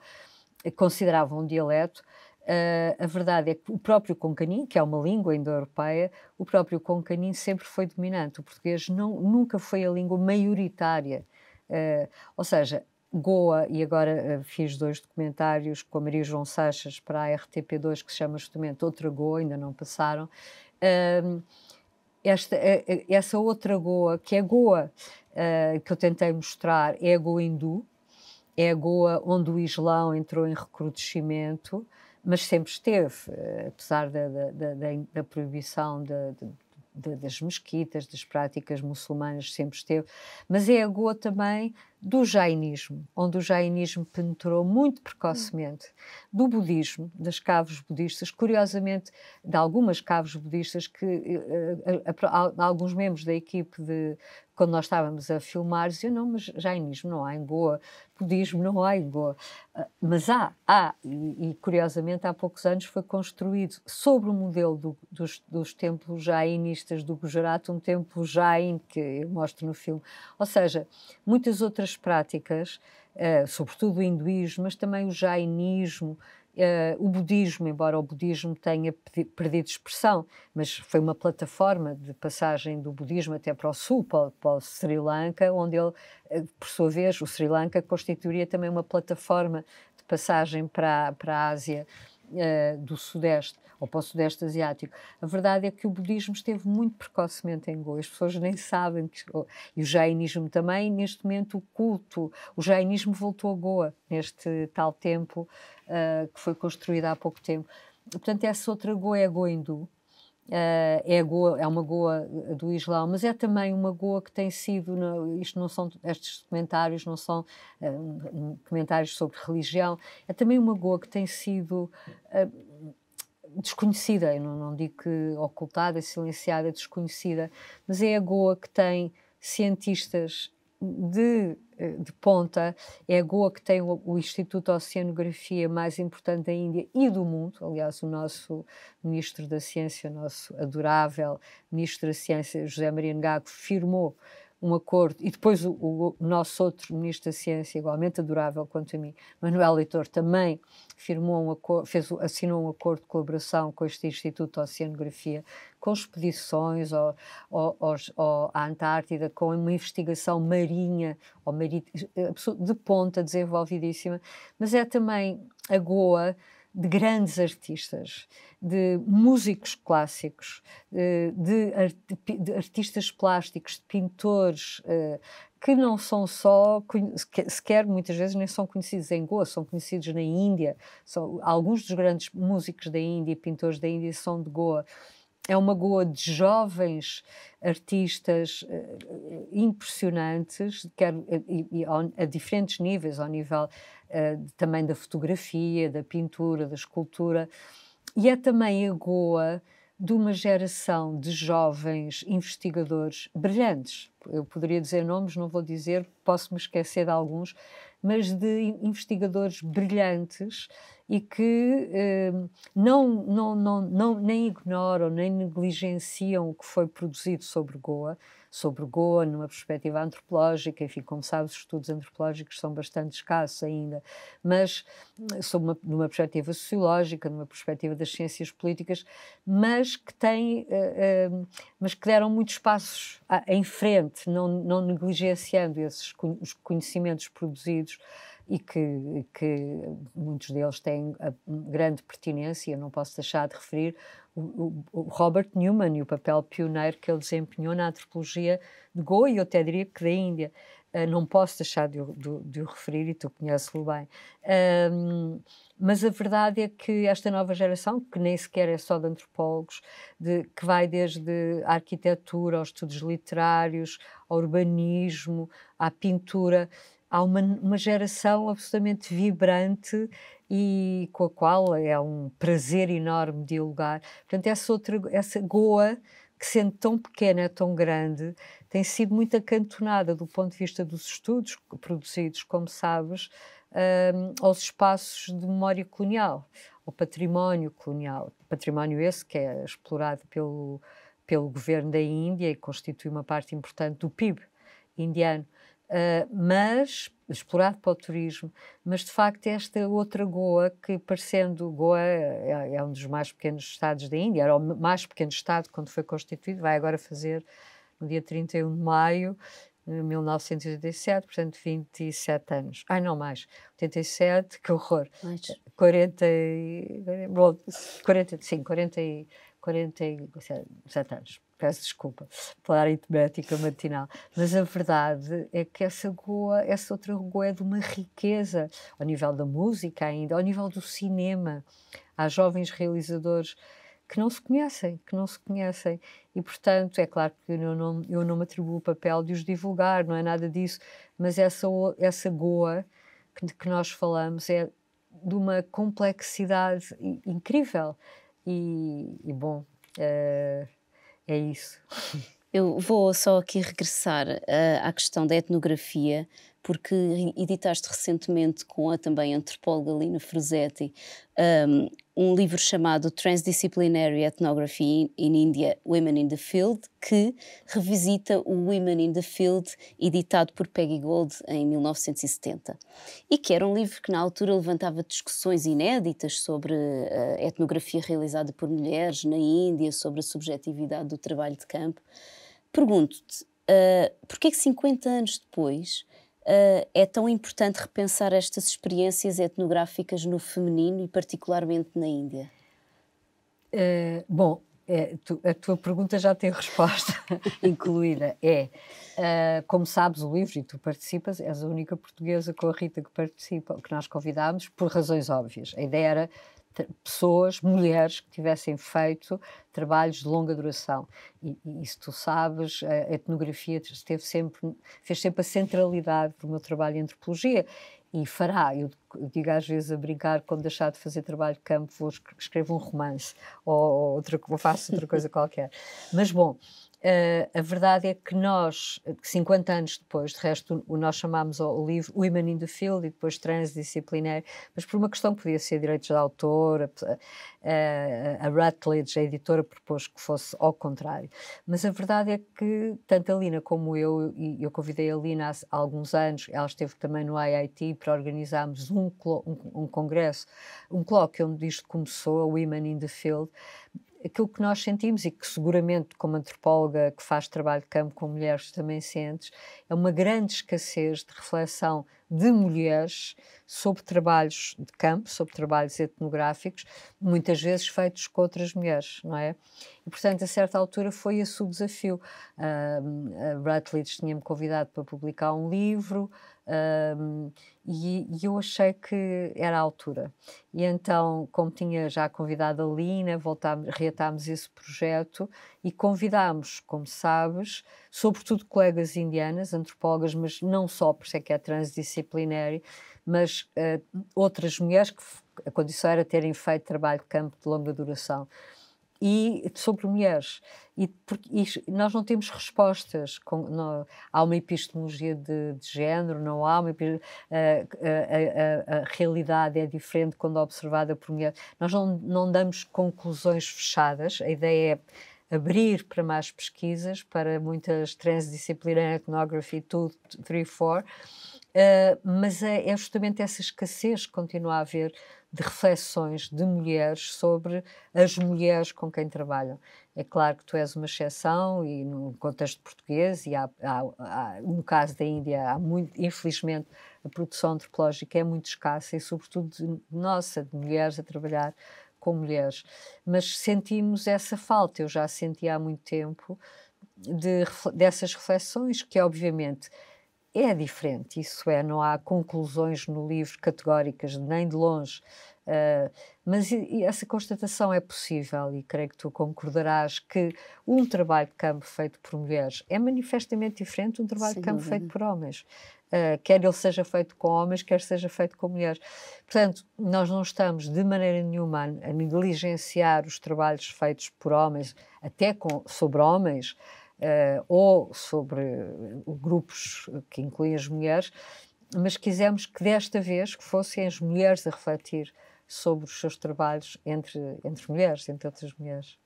considerava um dialeto. Uh, a verdade é que o próprio Concanim, que é uma língua indo-europeia, o próprio Concanim sempre foi dominante. O português não, nunca foi a língua maioritária. Uh, ou seja, Goa, e agora uh, fiz dois documentários com a Maria João Sachas para a RTP2, que se chama justamente Outra Goa, ainda não passaram. Esta, eh, eh, essa outra Goa, que é Goa que eu tentei mostrar, é a Goa hindu, é a Goa onde o Islão entrou em recrudescimento, mas sempre esteve, eh, apesar da, da, da, da proibição de, das mesquitas, das práticas muçulmanas, sempre esteve. Mas é a Goa também do jainismo, onde o jainismo penetrou muito precocemente, do budismo, das caves budistas, curiosamente, de algumas caves budistas que eh, eh, a, a, a, alguns membros da equipe de, quando nós estávamos a filmar, dizia, não, mas jainismo não há em Goa, budismo não há em Goa. Ah, mas há, há, e, e curiosamente há poucos anos foi construído sobre o modelo do, dos, dos, templos jainistas do Gujarat, um templo jain que eu mostro no filme. Ou seja, muitas outras práticas, ah, sobretudo o hinduísmo, mas também o jainismo, eh, o budismo, embora o budismo tenha perdido expressão, mas foi uma plataforma de passagem do budismo até para o sul, para, para o Sri Lanka, onde ele, eh, por sua vez, o Sri Lanka constituiria também uma plataforma de passagem para, para a Ásia eh, do Sudeste ou para o Sudeste Asiático. A verdade é que o budismo esteve muito precocemente em Goa. As pessoas nem sabem que. E o jainismo também. Neste momento, o culto. O jainismo voltou a Goa neste tal tempo uh, que foi construída há pouco tempo. Portanto, essa outra Goa é a Goa hindu, Uh, é, goa, é, uma goa do Islão, mas é também uma goa que tem sido, isto não são, estes comentários não são uh, comentários sobre religião, é também uma goa que tem sido uh, desconhecida, não, não, digo que ocultada, silenciada, desconhecida, mas é a goa que tem cientistas de, eh, de ponta, é a Goa que tem o, o, Instituto de Oceanografia mais importante da Índia e do mundo. Aliás, o nosso Ministro da Ciência, o nosso adorável Ministro da Ciência, José Maria Ngago, firmou um acordo, e depois o, o, nosso outro ministro da Ciência, igualmente adorável quanto a mim, Manuel Leitor, também firmou um acordo, fez, assinou um acordo de colaboração com este Instituto de Oceanografia, com expedições ao, ao, aos, ao, à Antártida, com uma investigação marinha, marit, eh, de ponta, desenvolvidíssima, mas é também a Goa, de grandes artistas, de músicos clássicos, eh, de, artistas plásticos, de pintores, eh, que não são só, sequer muitas vezes nem são conhecidos em Goa, são conhecidos na Índia. São, alguns dos grandes músicos da Índia e pintores da Índia são de Goa é uma goa de jovens artistas uh, impressionantes, quer, eh, e, e, a diferentes níveis, ao nível uh, também da fotografia, da pintura, da escultura, e é também a goa de uma geração de jovens investigadores brilhantes. Eu poderia dizer nomes, não vou dizer, posso me esquecer de alguns, mas de investigadores brilhantes e que eh, não, não, não, não, nem ignoram, nem negligenciam o que foi produzido sobre Goa, sobre Goa numa perspectiva antropológica, enfim, como sabes, estudos antropológicos são bastante escassos ainda, mas eh, sob uma, numa perspectiva sociológica, numa perspectiva das ciências políticas, mas que têm, eh, eh, mas que deram muitos passos em frente, não, não negligenciando esses os conhecimentos produzidos e que, que muitos deles têm grande pertinência, não posso deixar de referir o, o, Robert Newman e o papel pioneiro que ele desempenhou na antropologia de Goa e eu até diria que da Índia. Ah, não posso deixar de, de, de o referir e tu conheces-lo bem. mas a verdade é que esta nova geração, que nem sequer é só de antropólogos, de, que vai desde a arquitetura, aos estudos literários, ao urbanismo, à pintura, há uma, uma geração absolutamente vibrante e com a qual é um prazer enorme dialogar. Portanto, essa outra, essa Goa, que sendo tão pequena, tão grande, tem sido muito acantonada do ponto de vista dos estudos produzidos, como sabes, um, aos espaços de memória colonial, ao património colonial. Património esse que é explorado pelo, pelo governo da Índia e constitui uma parte importante do PIB indiano. Ah, mas explorado para o turismo, mas de facto esta outra Goa, que parecendo Goa é, é um dos mais pequenos estados da Índia, era o mais pequeno estado quando foi constituído, vai agora fazer no dia 31 de maio de 1987, portanto 27 anos. Ai, não mais, 87, que horror. Mais. 40, bom, 40, sim, 47 anos peço desculpa pela aritmética matinal, mas a verdade é que essa goa, essa outra goa é de uma riqueza, ao nível da música ainda, ao nível do cinema. Há jovens realizadores que não se conhecem, que não se conhecem. E, portanto, é claro que eu não, eu não me atribuo o papel de os divulgar, não é nada disso, mas essa, essa goa de que nós falamos é de uma complexidade incrível. E, e bom, uh, é isso.
Eu vou só aqui regressar à, eh, à questão da etnografia, porque editaste recentemente com a também antropóloga Lina Frusetti um, ehm, um livro chamado Transdisciplinary Ethnography in India, Women in the Field, que revisita o Women in the Field, editado por Peggy Gold em 1970. E que era um livro que na altura levantava discussões inéditas sobre eh, a etnografia realizada por mulheres na Índia, sobre a subjetividade do trabalho de campo. Pergunto-te, uh, porquê é que 50 anos depois Uh, é tão importante repensar estas experiências etnográficas no feminino e particularmente na Índia?
Uh, bom, é, tu, a tua pergunta já tem resposta incluída. É, uh, como sabes, o livro, e tu participas, és a única portuguesa com a Rita que participa, que nós convidámos, por razões óbvias. A ideia era pessoas, mulheres, que tivessem feito trabalhos de longa duração. E, e se tu sabes, a etnografia teve sempre, fez sempre a centralidade do meu trabalho em antropologia e fará. Eu digo às vezes a brincar, quando deixar de fazer trabalho de campo, vou escrevo um romance ou, outra, ou faço outra coisa qualquer. Mas bom, Uh, a verdade é que nós, 50 anos depois, de resto, o, nós chamámos o livro Women in the Field e depois Transdisciplinar, mas por uma questão que podia ser direitos de autor, a, a, a, Rutledge, a editora, propôs que fosse ao contrário. Mas a verdade é que tanto a Lina como eu, e eu convidei a Lina há, há alguns anos, ela esteve também no IIT para organizarmos um, um, um congresso, um colóquio onde isto começou, a Women in the Field, aquilo que nós sentimos e que seguramente como antropóloga que faz trabalho de campo com mulheres também sentes, é uma grande escassez de reflexão de mulheres sobre trabalhos de campo, sobre trabalhos etnográficos, muitas vezes feitos com outras mulheres, não é? E, portanto, a certa altura foi esse o desafio. Uh, Bradley tinha-me convidado para publicar um livro, um, e, e, eu achei que era a altura. E então, como tinha já convidado a Lina, voltámos, reatámos esse projeto e convidámos, como sabes, sobretudo colegas indianas, antropólogas, mas não só, por isso é que é transdisciplinário mas uh, outras mulheres que a condição era terem feito trabalho de campo de longa duração e sobre mulheres. E, porque, e nós não temos respostas. Com, não, há uma epistemologia de, de género, não há uma. A, a, a, a, realidade é diferente quando observada por mulheres. Nós não, não damos conclusões fechadas. A ideia é abrir para mais pesquisas, para muitas transdisciplinar, etnography tudo, three, four. Uh, eh, mas é, é justamente essa escassez que continua a haver de reflexões de mulheres sobre as mulheres com quem trabalham. É claro que tu és uma exceção e no contexto português e há, há, há, no caso da Índia muito, infelizmente a produção antropológica é muito escassa e sobretudo de, nossa de mulheres a trabalhar com mulheres, mas sentimos essa falta. Eu já senti há muito tempo de, dessas reflexões que obviamente é diferente, isso é, não há conclusões no livro categóricas, nem de longe. Uh, mas e, essa constatação é possível e creio que tu concordarás que um trabalho de campo feito por mulheres é manifestamente diferente de um trabalho Sim, de campo é. feito por homens. Uh, quer ele seja feito com homens, quer seja feito com mulheres. Portanto, nós não estamos de maneira nenhuma a negligenciar os trabalhos feitos por homens, até com, sobre homens, uh, ou sobre eh, grupos que incluem as mulheres, mas quisemos que desta vez que fossem as mulheres a refletir sobre os seus trabalhos entre, entre mulheres, entre outras mulheres.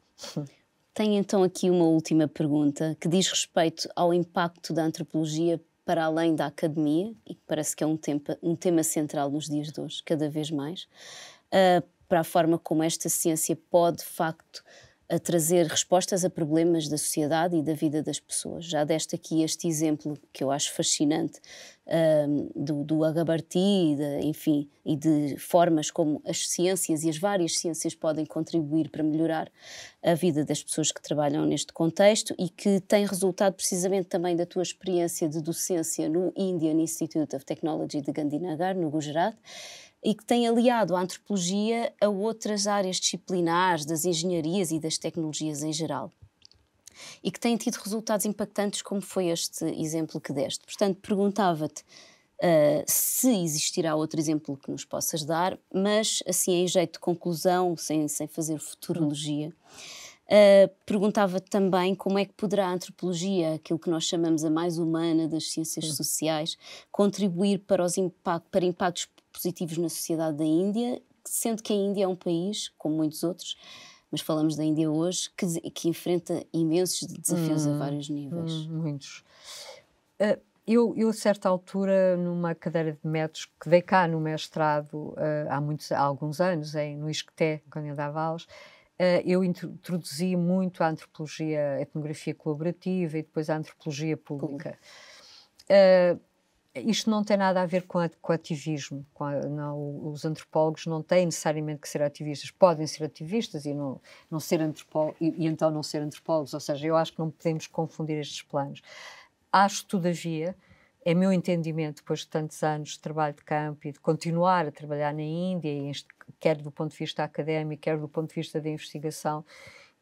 Tenho então aqui uma última pergunta que diz respeito ao impacto da antropologia para além da academia e que parece que é um, tempo, um tema central nos dias de hoje, cada vez mais, uh, para a forma como esta ciência pode, de facto, a trazer respostas a problemas da sociedade e da vida das pessoas. Já deste aqui este exemplo que eu acho fascinante um, do, do agabarti, de, enfim, e de formas como as ciências e as várias ciências podem contribuir para melhorar a vida das pessoas que trabalham neste contexto e que tem resultado precisamente também da tua experiência de docência no Indian Institute of Technology de Gandhinagar, no Gujarat, e que tem aliado a antropologia a outras áreas disciplinares das engenharias e das tecnologias em geral e que têm tido resultados impactantes, como foi este exemplo que deste. Portanto, perguntava-te uh, se existirá outro exemplo que nos possas dar, mas assim, em jeito de conclusão, sem, sem fazer futurologia. Uh, eh, perguntava também como é que poderá a antropologia, aquilo que nós chamamos a mais humana das ciências sociais, contribuir para, os impact, para impactos positivos na sociedade da Índia, sendo que a Índia é um país, como muitos outros, mas falamos da Índia hoje, que, que enfrenta imensos desafios hum, a vários níveis. Hum, muitos. Uh,
eu, eu, a certa altura, numa cadeira de métodos que dei cá no mestrado uh, há, muitos, há alguns anos, em, no Isqueté, quando eu dava aulas, Uh, eu introduzi muito a antropologia, a etnografia colaborativa e depois a antropologia pública. Uh, isto não tem nada a ver com, a, com ativismo. Com a, não, os antropólogos não têm necessariamente que ser ativistas. Podem ser ativistas e, não, não ser antropólogos, e, e então não ser antropólogos. Ou seja, eu acho que não podemos confundir estes planos. Acho, todavia, é meu entendimento, depois de tantos anos de trabalho de campo e de continuar a trabalhar na Índia, quer do ponto de vista académico, quer do ponto de vista da investigação,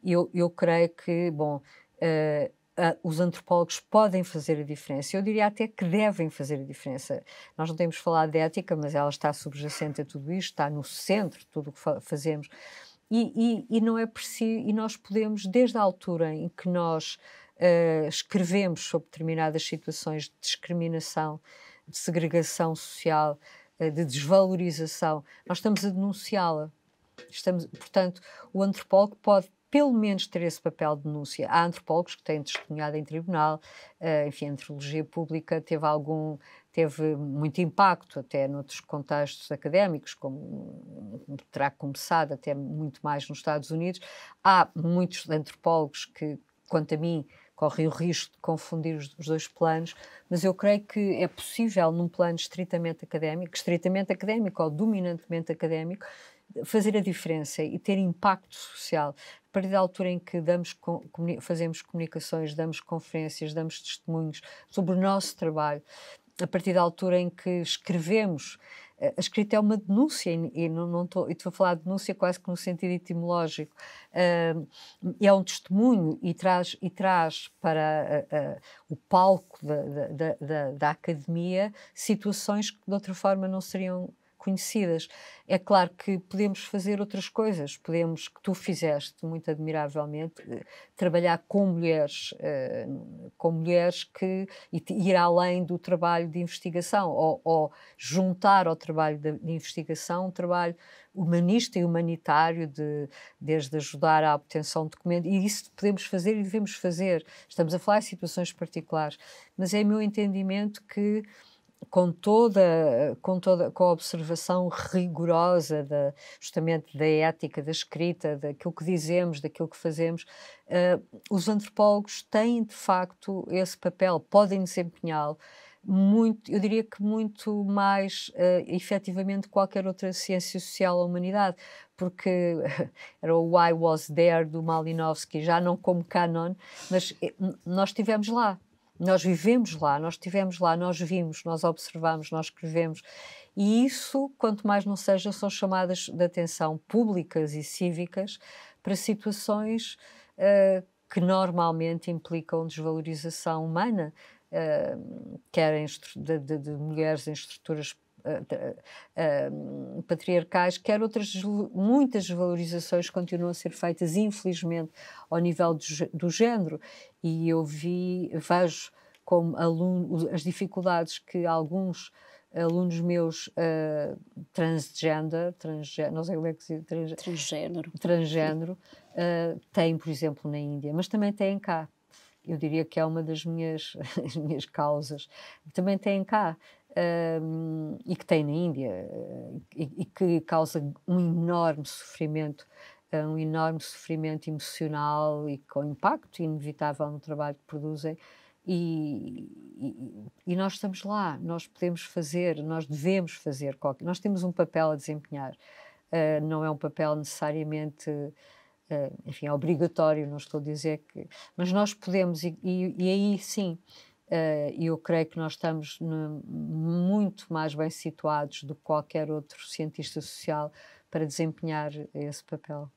eu, eu creio que, bom, uh, Uh, os antropólogos podem fazer a diferença. Eu diria até que devem fazer a diferença. Nós não temos falado de ética, mas ela está subjacente a tudo isto, está no centro de tudo o que fazemos. E, e, e, não é preciso, e nós podemos, desde a altura em que nós uh, escrevemos sobre determinadas situações de discriminação, de segregação social, uh, de desvalorização, nós estamos a denunciá-la. Estamos, portanto, o antropólogo pode pelo menos ter esse papel de denúncia. Há antropólogos que têm testemunhado em tribunal, uh, enfim, a antropologia pública teve algum teve muito impacto até noutros contextos académicos, como terá começado até muito mais nos Estados Unidos. Há muitos antropólogos que, quanto a mim, correm o risco de confundir os, os, dois planos, mas eu creio que é possível, num plano estritamente académico, estritamente académico ou dominantemente académico, fazer a diferença e ter impacto social. A partir da altura em que damos, fazemos comunicações, damos conferências, damos testemunhos sobre o nosso trabalho, a partir da altura em que escrevemos, eh, a escrita é uma denúncia, e não, não estou, estou a falar de denúncia quase que no sentido etimológico, é um testemunho e traz, e traz para eh, eh, o palco da, da, da, da academia situações que de outra forma não seriam conhecidas. É claro que podemos fazer outras coisas, podemos, que tu fizeste muito admiravelmente, eh, trabalhar com mulheres, eh, com mulheres que e ir além do trabalho de investigação, ou, ou juntar ao trabalho de investigação um trabalho humanista e humanitário, de, desde ajudar à obtenção de documentos, e isso podemos fazer e devemos fazer. Estamos a falar de situações particulares, mas é meu entendimento que com toda, com toda com a observação rigorosa da, justamente da ética da escrita, daquilo que dizemos, daquilo que fazemos, uh, os antropólogos têm de facto esse papel, podem desempenhá-lo muito, eu diria que muito mais uh, efetivamente qualquer outra ciência social ou humanidade, porque era o I was there do Malinowski, já não como canon, mas eh, nós estivemos lá, nós vivemos lá, nós estivemos lá, nós vimos, nós observamos, nós escrevemos. E isso, quanto mais não seja, são chamadas de atenção públicas e cívicas para situações uh, que normalmente implicam desvalorização humana, uh, quer de, de, de mulheres em estruturas eh, eh, patriarcais, quer outras muitas desvalorizações continuam a ser feitas, infelizmente, ao nível do, do género. E eu vi, vejo como aluno as dificuldades que alguns alunos meus uh, transgender, transgênero, não sei como é que se trans, transgênero, transgênero uh, têm, por exemplo, na Índia, mas também têm cá. Eu diria que é uma das minhas, minhas causas. Também têm cá e que tem na Índia eh, e, e, que causa um enorme sofrimento, eh, um enorme sofrimento emocional e com impacto inevitável no trabalho que produzem. E, e, e nós estamos lá, nós podemos fazer, nós devemos fazer qualquer, nós temos um papel a desempenhar. Uh, não é um papel necessariamente Uh, enfim, é obrigatório, não estou a dizer que. Mas nós podemos, e, e, e aí sim, e eh, eu creio que nós estamos muito mais bem situados do que qualquer outro cientista social para desempenhar esse papel.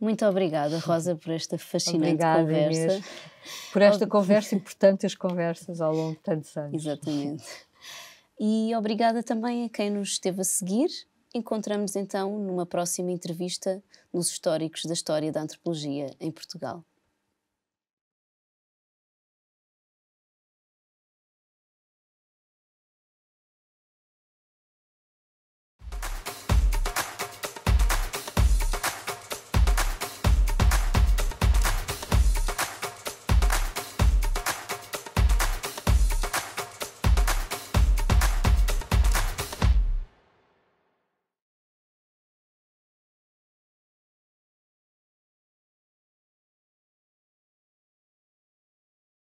Muito obrigada, Rosa, por esta fascinante obrigada, conversa. Inês, por esta conversa e por tantas conversas ao longo de
tantos anos. Exatamente. E obrigada também a quem nos esteve a seguir. Encontramos-nos então numa próxima entrevista nos Históricos da História da Antropologia em Portugal.